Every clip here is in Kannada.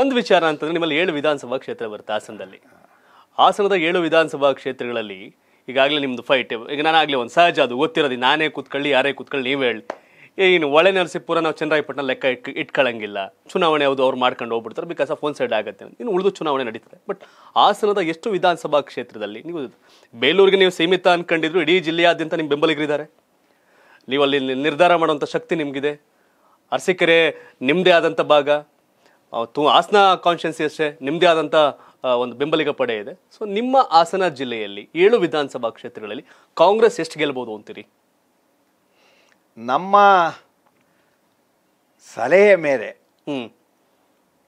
ಒಂದು ವಿಚಾರ ಅಂತಂದ್ರೆ ನಿಮ್ಮಲ್ಲಿ ಏಳು ವಿಧಾನಸಭಾ ಕ್ಷೇತ್ರ ಬರುತ್ತೆ ಹಾಸನದಲ್ಲಿ ಹಾಸನದ ಏಳು ವಿಧಾನಸಭಾ ಕ್ಷೇತ್ರಗಳಲ್ಲಿ ಈಗಾಗಲೇ ನಿಮ್ಮದು ಫೈಟ್ ಈಗ ನಾನಾಗಲಿ ಒಂದು ಸಹಜ ಅದು ಗೊತ್ತಿರೋದು ನಾನೇ ಕೂತ್ಕೊಳ್ಳಿ ಯಾರೇ ಕೂತ್ಕೊಳ್ಳಿ ನೀವೇ ಹೇಳಿ ಏನು ಒಳೆ ನರಸೀಪುರ ನಾವು ಚಂದ್ರಾಯಪಟ್ಟಣ ಲೆಕ್ಕ ಇಟ್ ಇಟ್ಕೊಳ್ಳಂಗಿಲ್ಲ ಚುನಾವಣೆ ಯಾವುದು ಅವ್ರು ಮಾಡ್ಕೊಂಡು ಹೋಗ್ಬಿಡ್ತಾರೆ ಬಿಕಾಸ್ ಆಫ್ ಒನ್ ಸೈಡ್ ಆಗುತ್ತೆ ಇನ್ನು ಉಳಿದು ಚುನಾವಣೆ ನಡೀತದೆ ಬಟ್ ಹಾಸನದ ಎಷ್ಟು ವಿಧಾನಸಭಾ ಕ್ಷೇತ್ರದಲ್ಲಿ ನೀವು ಬೇಲೂರಿಗೆ ನೀವು ಸೀಮಿತ ಅನ್ಕೊಂಡಿದ್ರು ಇಡೀ ಜಿಲ್ಲೆಯಾದ್ಯಂತ ನಿಮ್ಮ ಬೆಂಬಲಿಗರಿದ್ದಾರೆ ನೀವು ಅಲ್ಲಿ ನಿರ್ಧಾರ ಮಾಡುವಂಥ ಶಕ್ತಿ ನಿಮಗಿದೆ ಅರಸಿಕೆರೆ ನಿಮ್ಮದೇ ಆದಂಥ ಭಾಗ ತು ಹಾಸನ ಎಷ್ಟೇ ನಿಮ್ಮದೇ ಆದಂಥ ಒಂದು ಬೆಂಬಲಿಗ ಪಡೆ ಇದೆ ಸೊ ನಿಮ್ಮ ಹಾಸನ ಜಿಲ್ಲೆಯಲ್ಲಿ ಏಳು ವಿಧಾನಸಭಾ ಕ್ಷೇತ್ರಗಳಲ್ಲಿ ಕಾಂಗ್ರೆಸ್ ಎಷ್ಟು ಗೆಲ್ಬೋದು ಅಂತೀರಿ ನಮ್ಮ ಸಲಹೆ ಮೇಲೆ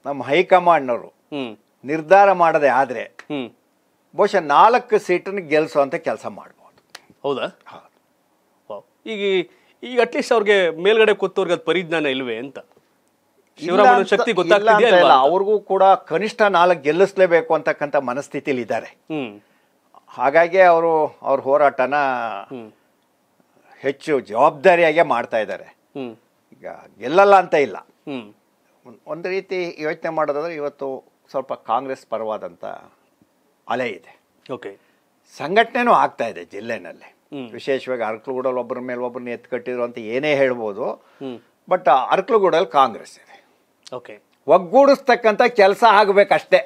ನಮ್ಮ ಹೈಕಮಾಂಡ್ನವರು ನಿರ್ಧಾರ ಮಾಡದೆ ಆದರೆ ಬಹುಶಃ ನಾಲ್ಕು ಸೀಟನ್ನು ಗೆಲ್ಲಿಸುವಂಥ ಕೆಲಸ ಮಾಡ್ಬೋದು ಹೌದಾ ಹೌದು ಈಗ ಈಗ ಅಟ್ಲೀಸ್ಟ್ ಅವ್ರಿಗೆ ಮೇಲ್ಗಡೆ ಕೂತವ್ರಿಗೆ ಅದು ಪರಿಜ್ಞಾನ ಇಲ್ವೇ ಅಂತ ಶಿವರಾಮನ ಶಕ್ತಿ ಅವ್ರಿಗೂ ಕೂಡ ಕನಿಷ್ಠ ನಾಲ್ಕು ಗೆಲ್ಲಿಸ್ಲೇಬೇಕು ಅಂತಕ್ಕಂಥ ಮನಸ್ಥಿತಿಲಿ ಇದ್ದಾರೆ ಹಾಗಾಗಿ ಅವರು ಅವ್ರ ಹೋರಾಟನ ಹೆಚ್ಚು ಜವಾಬ್ದಾರಿಯಾಗೆ ಮಾಡ್ತಾ ಇದ್ದಾರೆ ಈಗ ಗೆಲ್ಲಲ್ಲ ಅಂತ ಇಲ್ಲ ಒಂದು ರೀತಿ ಯೋಚನೆ ಮಾಡೋದಾದ್ರೆ ಇವತ್ತು ಸ್ವಲ್ಪ ಕಾಂಗ್ರೆಸ್ ಪರವಾದಂಥ ಅಲೆ ಇದೆ ಓಕೆ ಸಂಘಟನೆನೂ ಆಗ್ತಾ ಇದೆ ಜಿಲ್ಲೆನಲ್ಲಿ ವಿಶೇಷವಾಗಿ ಅರ್ಕಲಗೂಡಲ್ಲಿ ಒಬ್ಬರ ಮೇಲೆ ಒಬ್ಬರನ್ನ ಎತ್ತು ಕಟ್ಟಿದ್ರು ಅಂತ ಏನೇ ಹೇಳ್ಬೋದು ಬಟ್ ಅರಕಲಗೂಡಲ್ಲಿ ಕಾಂಗ್ರೆಸ್ ಇದೆ ಓಕೆ ಒಗ್ಗೂಡಿಸ್ತಕ್ಕಂಥ ಕೆಲಸ ಆಗ್ಬೇಕಷ್ಟೇ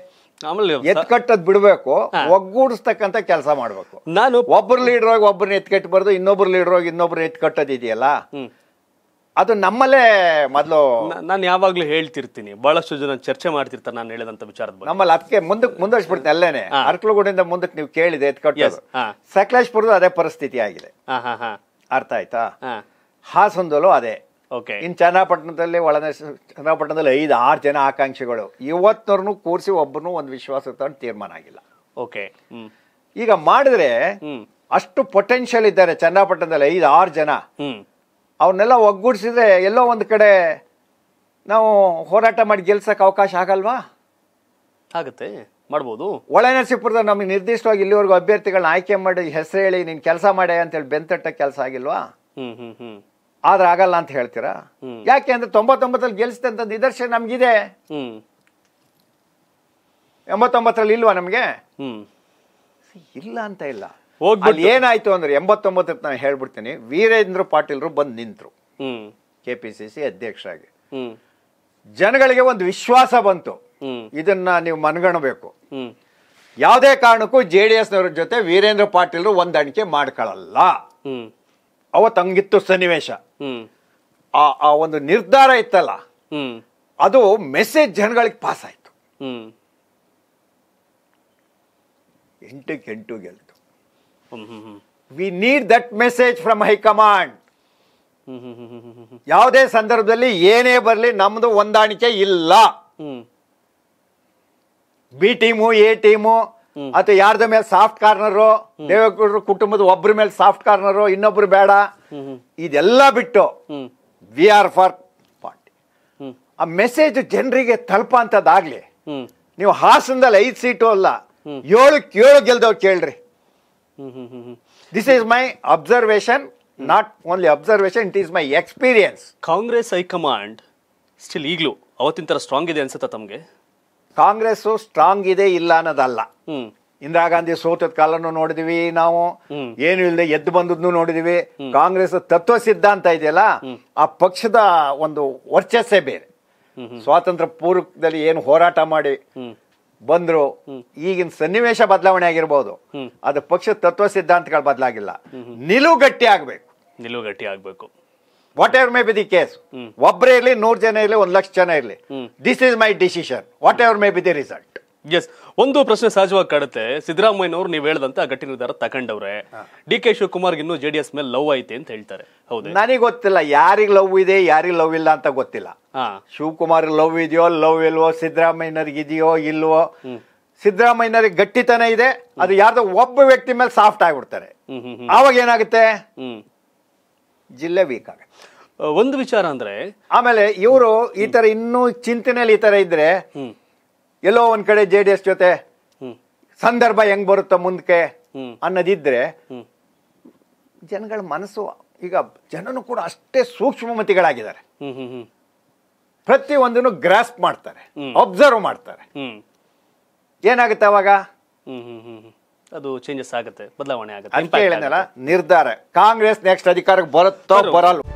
ಆಮೇಲೆ ಎತ್ಕಟ್ಟದ್ ಬಿಡಬೇಕು ಒಗ್ಗೂಡಿಸ್ತಕ್ಕಂಥ ಕೆಲಸ ಮಾಡಬೇಕು ನಾನು ಒಬ್ಬರು ಲೀಡರ್ ಆಗಿ ಒಬ್ಬರನ್ನ ಕಟ್ಟಬಾರ್ದು ಇನ್ನೊಬ್ರು ಲೀಡರ್ ಆಗಿ ಇನ್ನೊಬ್ರು ಎತ್ಕಟ್ಟದ್ ಇದೆಯಲ್ಲ ಅದು ನಮ್ಮಲ್ಲೇ ಮೊದಲು ನಾನು ಯಾವಾಗಲೂ ಹೇಳ್ತಿರ್ತೀನಿ ಬಹಳಷ್ಟು ಜನ ಚರ್ಚೆ ಮಾಡ್ತಿರ್ತಾರೆ ನಾನು ಹೇಳಿದಂತ ವಿಚಾರದ ನಮ್ಮಲ್ಲಿ ಅದಕ್ಕೆ ಮುಂದಕ್ಕೆ ಮುಂದರ್ಸ್ಬಿಡ್ತೀನಿ ಅಲ್ಲೇನೆ ಅರ್ಕಲಗುಡಿಂದ ಮುಂದಕ್ಕೆ ನೀವು ಕೇಳಿದೆ ಸಕಲೇಶ್ ಸಕಲೇಶ್ಪುರದ ಅದೇ ಪರಿಸ್ಥಿತಿ ಆಗಿದೆ ಅರ್ಥ ಆಯ್ತಾ ಹಾಸನದಲ್ಲೂ ಅದೇ ಓಕೆ ಇನ್ನು ಚನ್ನಪಟ್ಟಣದಲ್ಲಿ ಒಳನೆ ಚನ್ನಪಟ್ಟಣದಲ್ಲಿ ಐದು ಆರು ಜನ ಆಕಾಂಕ್ಷಿಗಳು ಇವತ್ತವ್ರನ್ನು ಕೂರಿಸಿ ಒಬ್ಬರು ಒಂದು ವಿಶ್ವಾಸ ತಂದು ತೀರ್ಮಾನ ಆಗಿಲ್ಲ ಓಕೆ ಈಗ ಮಾಡಿದ್ರೆ ಅಷ್ಟು ಪೊಟೆನ್ಷಿಯಲ್ ಇದ್ದಾರೆ ಚನ್ನಪಟ್ಟಣದಲ್ಲಿ ಐದು ಆರು ಜನ ಅವ್ರನ್ನೆಲ್ಲ ಒಗ್ಗೂಡಿಸಿದ್ರೆ ಎಲ್ಲೋ ಒಂದು ಕಡೆ ನಾವು ಹೋರಾಟ ಮಾಡಿ ಗೆಲ್ಸಕ್ಕೆ ಅವಕಾಶ ಆಗಲ್ವಾ ಆಗುತ್ತೆ ಮಾಡ್ಬೋದು ಒಳನರಸಿಪುರದ ನಮಗೆ ನಿರ್ದಿಷ್ಟವಾಗಿ ಇಲ್ಲಿವರೆಗೂ ಅಭ್ಯರ್ಥಿಗಳನ್ನ ಆಯ್ಕೆ ಮಾಡಿ ಹೆಸರು ಹೇಳಿ ನೀನು ಕೆಲಸ ಮಾಡಿ ಅಂತೇಳಿ ಬೆಂತಟ್ಟ ಕೆಲಸ ಆಗಿಲ್ವಾ ಆದ್ರೆ ಆಗಲ್ಲ ಅಂತ ಹೇಳ್ತೀರಾ ಯಾಕೆ ಅಂದ್ರೆ ತೊಂಬತ್ತೊಂಬತ್ತರಲ್ಲಿ ಗೆಲ್ಸಿದಂತ ನಿದರ್ಶನ ನಮ್ಗಿದೆ ಎಂಬತ್ತೊಂಬತ್ತರಲ್ಲಿ ಇಲ್ವಾ ನಮಗೆ ಇಲ್ಲ ಅಂತ ಇಲ್ಲ ಏನಾಯ್ತು ಅಂದ್ರೆ ಎಂಬತ್ತೊಂಬತ್ತಕ್ಕೆ ನಾನು ಹೇಳ್ಬಿಡ್ತೀನಿ ವೀರೇಂದ್ರ ಪಾಟೀಲ್ರು ಬಂದು ನಿಂತರು ಕೆ ಪಿ ಸಿ ಸಿ ಅಧ್ಯಕ್ಷರಾಗಿ ಜನಗಳಿಗೆ ಒಂದು ವಿಶ್ವಾಸ ಬಂತು ಇದನ್ನ ನೀವು ಮನಗಣಬೇಕು ಯಾವುದೇ ಕಾರಣಕ್ಕೂ ಜೆ ಡಿ ಎಸ್ನವ್ರ ಜೊತೆ ವೀರೇಂದ್ರ ಪಾಟೀಲ್ರು ಒಂದಾಣಿಕೆ ಮಾಡ್ಕೊಳ್ಳಲ್ಲ ಅವತ್ತು ಹಂಗಿತ್ತು ಸನ್ನಿವೇಶ ಆ ಆ ಒಂದು ನಿರ್ಧಾರ ಇತ್ತಲ್ಲ ಅದು ಮೆಸೇಜ್ ಜನಗಳಿಗೆ ಪಾಸ್ ಆಯ್ತು ಎಂಟಕ್ಕೆ ಎಂಟು ಗೆಲ್ತು we need that message from high command ಯಾವುದೇ ಸಂದರ್ಭದಲ್ಲಿ ಏನೇ ಬರಲಿ ನಮ್ದು ಹೊಂದಾಣಿಕೆ ಇಲ್ಲ ಬಿ ಟೀಮು ಎ ಟೀಮು ಅಥವಾ ಯಾರ್ದ ಮೇಲೆ ಸಾಫ್ಟ್ ಕಾರ್ನರು ದೇವೇಗೌಡರು ಕುಟುಂಬದ ಒಬ್ಬರ ಮೇಲೆ ಸಾಫ್ಟ್ ಕಾರ್ನರು ಇನ್ನೊಬ್ರು ಬೇಡ ಇದೆಲ್ಲ ಬಿಟ್ಟು ವಿ ಆರ್ ಫಾರ್ ಪಾರ್ಟಿ ಆ ಮೆಸೇಜ್ ಜನರಿಗೆ ಆಗಲಿ ನೀವು ಹಾಸನದಲ್ಲಿ ಐದು ಸೀಟು ಅಲ್ಲ ಏಳು ಏಳು ಗೆಲ್ದವ್ರು ಕೇಳ್ರಿ this is my observation not only observation it is my experience Congress high command still ಈಗಲೂ ಅವತ್ತಿನ ಥರ ಸ್ಟ್ರಾಂಗ್ ಇದೆ ಅನ್ಸುತ್ತಾ ತಮಗೆ ಕಾಂಗ್ರೆಸ್ ಸ್ಟ್ರಾಂಗ್ ಇದೆ ಇಲ್ಲ ಅನ್ನೋದಲ್ಲ ಇಂದಿರಾ ಗಾಂಧಿ ಸೋತದ ಕಾಲನು ನೋಡಿದಿವಿ ನಾವು ಏನು ಇಲ್ಲದೆ ಎದ್ದು ಬಂದದ್ನು ನೋಡಿದಿವಿ ಕಾಂಗ್ರೆಸ್ ತತ್ವ ಸಿದ್ಧಾಂತ ಇದೆಯಲ್ಲ ಆ ಪಕ್ಷದ ಒಂದು ವರ್ಚಸ್ಸೇ ಬೇರೆ ಸ್ವಾತಂತ್ರ್ಯ ಪೂರ್ವದಲ್ಲಿ ಏನು ಹೋರಾಟ ಮಾಡಿ ಬಂದ್ರು ಈಗಿನ ಸನ್ನಿವೇಶ ಬದಲಾವಣೆ ಆಗಿರ್ಬೋದು ಅದು ಪಕ್ಷದ ತತ್ವ ಸಿದ್ಧಾಂತಗಳು ಬದಲಾಗಿಲ್ಲ ನಿಲುಗಟ್ಟಿ ಆಗ್ಬೇಕು ನಿಲುಗಟ್ಟಿ ಆಗ್ಬೇಕು whatever may be the case ಒಬ್ಬರೇ ಇರಲಿ ನೂರು ಜನ ಇರಲಿ ಒಂದು ಲಕ್ಷ ಜನ ಇರಲಿ this is my decision whatever may be the result ಎಸ್ ಒಂದು ಪ್ರಶ್ನೆ ಸಹಜವಾಗಿ ಕಾಡುತ್ತೆ ಸಿದ್ದರಾಮಯ್ಯನವರು ನೀವು ಹೇಳ್ದಂತ ಗಟ್ಟಿ ನಿರ್ಧಾರ ತಗೊಂಡವ್ರೆ ಡಿ ಕೆ ಶಿವಕುಮಾರ್ ಇನ್ನೂ ಜೆ ಡಿ ಎಸ್ ಮೇಲೆ ಲವ್ ಐತೆ ಅಂತ ಹೇಳ್ತಾರೆ ಹೌದು ನನಗೆ ಗೊತ್ತಿಲ್ಲ ಯಾರಿಗೆ ಲವ್ ಇದೆ ಯಾರಿಗೆ ಲವ್ ಇಲ್ಲ ಅಂತ ಗೊತ್ತಿಲ್ಲ ಶಿವಕುಮಾರ್ ಲವ್ ಇದೆಯೋ ಲವ್ ಇಲ್ವೋ ಸಿದ್ದರಾಮಯ್ಯನವ್ರಿಗೆ ಇದೆಯೋ ಇಲ್ವೋ ಸಿದ್ದರಾಮಯ್ಯನವ್ರಿಗೆ ಗಟ್ಟಿತನ ಇದೆ ಅದು ಯಾರ್ದೋ ಒಬ್ಬ ವ್ಯಕ್ತಿ ಮೇಲೆ ಸಾಫ್ಟ್ ಆಗಿಬಿಡ್ತಾರೆ ಅವಾಗ ಏನಾಗುತ್ತೆ ಜಿಲ್ಲೆ ವೀಕ್ ಆಗುತ್ತೆ ಒಂದು ವಿಚಾರ ಅಂದ್ರೆ ಆಮೇಲೆ ಇವರು ಈ ತರ ಇನ್ನೂ ಚಿಂತನೆಯಲ್ಲಿ ಈ ತರ ಇದ್ರೆ ಎಲ್ಲೋ ಒಂದ್ ಕಡೆ ಜೆ ಡಿ ಎಸ್ ಜೊತೆ ಸಂದರ್ಭ ಹೆಂಗ್ ಬರುತ್ತೋ ಮುಂದಕ್ಕೆ ಅನ್ನೋದಿದ್ರೆ ಜನಗಳ ಮನಸ್ಸು ಈಗ ಜನನು ಕೂಡ ಅಷ್ಟೇ ಸೂಕ್ಷ್ಮಮತಿಗಳಾಗಿದ್ದಾರೆ ಪ್ರತಿ ಒಂದನ್ನು ಗ್ರಾಸ್ಪ್ ಮಾಡ್ತಾರೆ ಅಬ್ಸರ್ವ್ ಮಾಡ್ತಾರೆ ಏನಾಗುತ್ತೆ ಅವಾಗ ಅದು ಚೇಂಜಸ್ ಆಗುತ್ತೆ ಬದಲಾವಣೆ ಆಗುತ್ತೆ ನಿರ್ಧಾರ ಕಾಂಗ್ರೆಸ್ ನೆಕ್ಸ್ಟ್ ಅಧಿಕಾರಕ್ಕೆ ಬರುತ್ತೋ ಬರಲ್ವ